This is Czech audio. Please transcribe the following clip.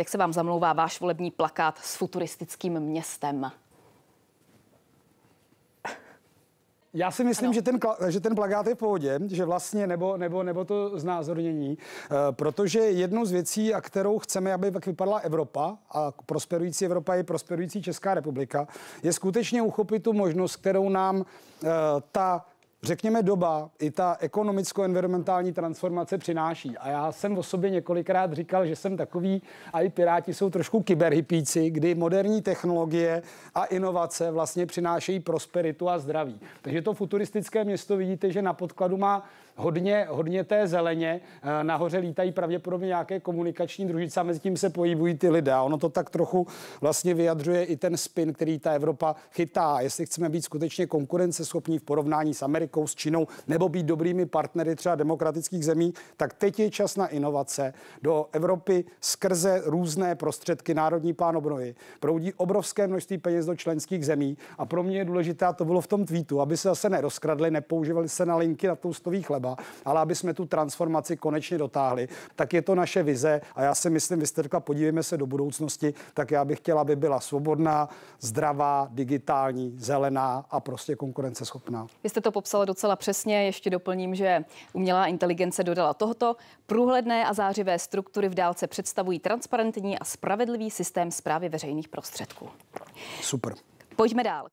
Jak se vám zamlouvá váš volební plakát s futuristickým městem? Já si myslím, že ten, že ten plagát je v pohodě, že vlastně, nebo, nebo, nebo to znázornění, eh, protože jednou z věcí, a kterou chceme, aby tak vypadla Evropa, a prosperující Evropa je prosperující Česká republika, je skutečně uchopit tu možnost, kterou nám eh, ta řekněme, doba i ta ekonomicko-environmentální transformace přináší. A já jsem o sobě několikrát říkal, že jsem takový, a i piráti jsou trošku kyberhypíci, kdy moderní technologie a inovace vlastně přinášejí prosperitu a zdraví. Takže to futuristické město vidíte, že na podkladu má hodně, hodně té zeleně. E, nahoře lítají pravděpodobně nějaké komunikační družice a mezi tím se pohybují ty lidé. A ono to tak trochu vlastně vyjadřuje i ten spin, který ta Evropa chytá. Jestli chceme být skutečně konkurenceschopní v porovnání s Amerikou, Amerikou, s Čínou nebo být dobrými partnery třeba demokratických zemí, tak teď je čas na inovace do Evropy skrze různé prostředky Národní plán obnovy. Proudí obrovské množství peněz do členských zemí a pro mě je důležité, a to bylo v tom tweetu, aby se zase nerozkradli, nepoužívali se na linky na toustový chleba, ale aby jsme tu transformaci konečně dotáhli. Tak je to naše vize a já si myslím, vy jste řekla, podívejme se do budoucnosti, tak já bych chtěla, aby byla svobodná, zdravá, digitální, zelená a prostě konkurenceschopná. Vy jste to popsal popsal docela přesně. Ještě doplním, že umělá inteligence dodala tohoto. Průhledné a zářivé struktury v dálce představují transparentní a spravedlivý systém zprávy veřejných prostředků. Super. Pojďme dál.